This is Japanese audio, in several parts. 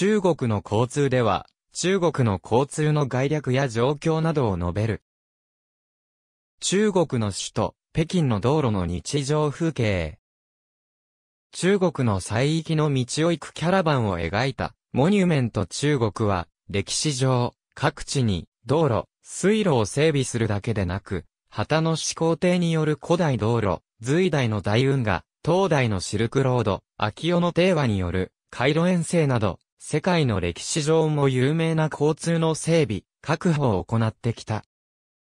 中国の交通では、中国の交通の概略や状況などを述べる。中国の首都、北京の道路の日常風景。中国の西域の道を行くキャラバンを描いた、モニュメント中国は、歴史上、各地に、道路、水路を整備するだけでなく、旗の始皇帝による古代道路、隋代の大運河、東大のシルクロード、秋代の帝和による、回路遠征など、世界の歴史上も有名な交通の整備、確保を行ってきた。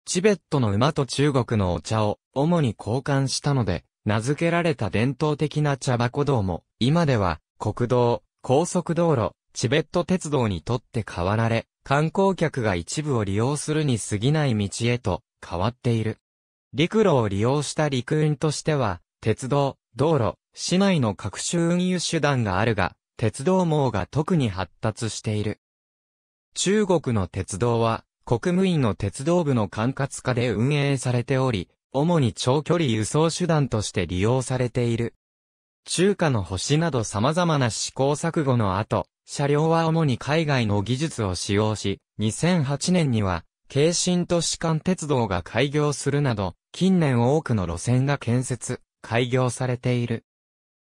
チベットの馬と中国のお茶を主に交換したので、名付けられた伝統的な茶箱道も、今では国道、高速道路、チベット鉄道にとって変わられ、観光客が一部を利用するに過ぎない道へと変わっている。陸路を利用した陸運としては、鉄道、道路、市内の各種運輸手段があるが、鉄道網が特に発達している。中国の鉄道は、国務院の鉄道部の管轄下で運営されており、主に長距離輸送手段として利用されている。中華の星など様々な試行錯誤の後、車両は主に海外の技術を使用し、2008年には、京神都市間鉄道が開業するなど、近年多くの路線が建設、開業されている。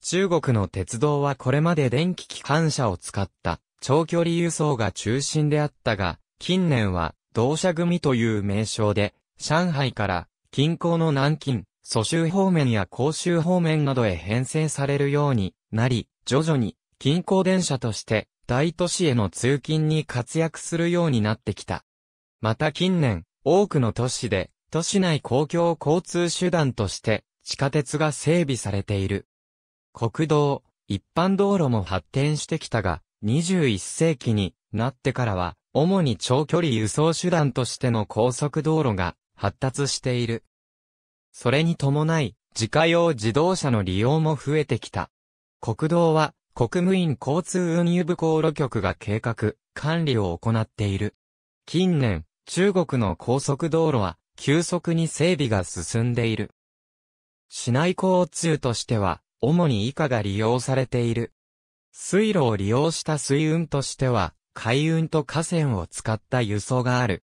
中国の鉄道はこれまで電気機関車を使った長距離輸送が中心であったが、近年は同社組という名称で、上海から近郊の南京、蘇州方面や広州方面などへ編成されるようになり、徐々に近郊電車として大都市への通勤に活躍するようになってきた。また近年、多くの都市で都市内公共交通手段として地下鉄が整備されている。国道、一般道路も発展してきたが、21世紀になってからは、主に長距離輸送手段としての高速道路が発達している。それに伴い、自家用自動車の利用も増えてきた。国道は、国務院交通運輸部航路局が計画、管理を行っている。近年、中国の高速道路は、急速に整備が進んでいる。市内交通としては、主に以下が利用されている。水路を利用した水運としては、海運と河川を使った輸送がある。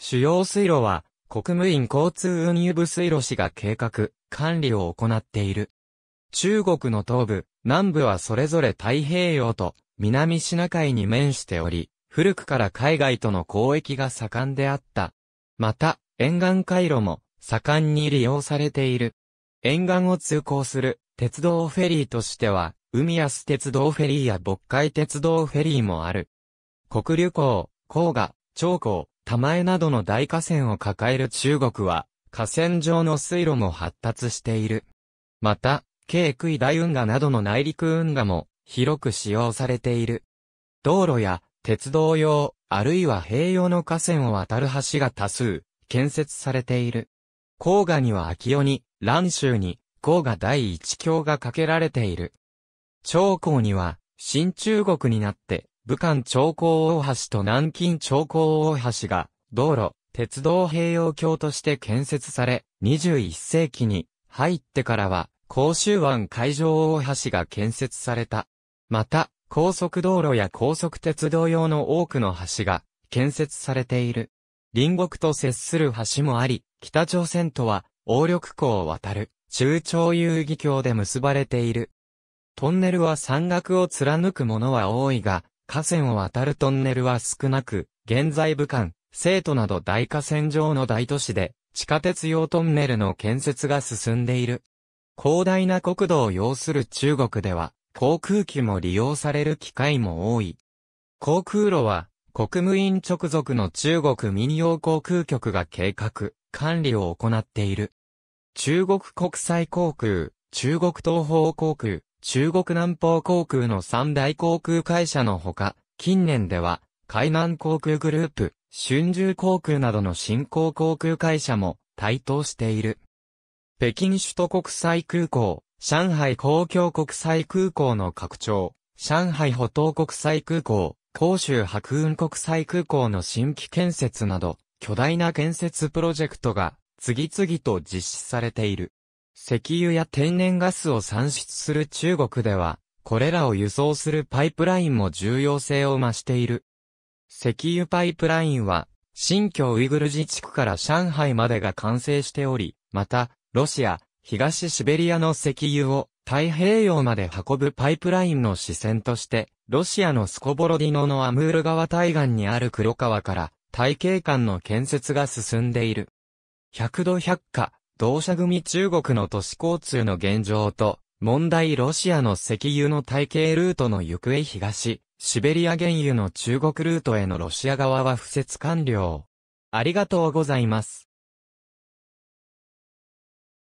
主要水路は、国務院交通運輸部水路市が計画、管理を行っている。中国の東部、南部はそれぞれ太平洋と南シナ海に面しており、古くから海外との交易が盛んであった。また、沿岸回路も盛んに利用されている。沿岸を通行する鉄道フェリーとしては、海安鉄道フェリーや渤海鉄道フェリーもある。黒竜港、黄河、長江、玉江などの大河川を抱える中国は、河川上の水路も発達している。また、京杭大運河などの内陸運河も広く使用されている。道路や鉄道用、あるいは併用の河川を渡る橋が多数建設されている。黄河には秋代に、蘭州に、項が第一教がかけられている。長江には、新中国になって、武漢長江大橋と南京長江大橋が、道路、鉄道併用橋として建設され、21世紀に入ってからは、甲州湾海上大橋が建設された。また、高速道路や高速鉄道用の多くの橋が建設されている。隣国と接する橋もあり、北朝鮮とは、王緑港を渡る。中朝遊戯橋で結ばれている。トンネルは山岳を貫くものは多いが、河川を渡るトンネルは少なく、現在武漢、生徒など大河川上の大都市で、地下鉄用トンネルの建設が進んでいる。広大な国土を要する中国では、航空機も利用される機会も多い。航空路は、国務院直属の中国民用航空局が計画、管理を行っている。中国国際航空、中国東方航空、中国南方航空の三大航空会社のほか、近年では、海南航空グループ、春秋航空などの新興航空会社も台頭している。北京首都国際空港、上海公共国際空港の拡張、上海歩東国際空港、広州白雲国際空港の新規建設など、巨大な建設プロジェクトが次々と実施されている。石油や天然ガスを産出する中国では、これらを輸送するパイプラインも重要性を増している。石油パイプラインは、新疆ウイグル自治区から上海までが完成しており、また、ロシア、東シベリアの石油を太平洋まで運ぶパイプラインの支線として、ロシアのスコボロディノのアムール川対岸にある黒川から、大景間の建設が進んでいる。百度百科、同社組中国の都市交通の現状と、問題ロシアの石油の体系ルートの行方東、シベリア原油の中国ルートへのロシア側は不設完了。ありがとうございます。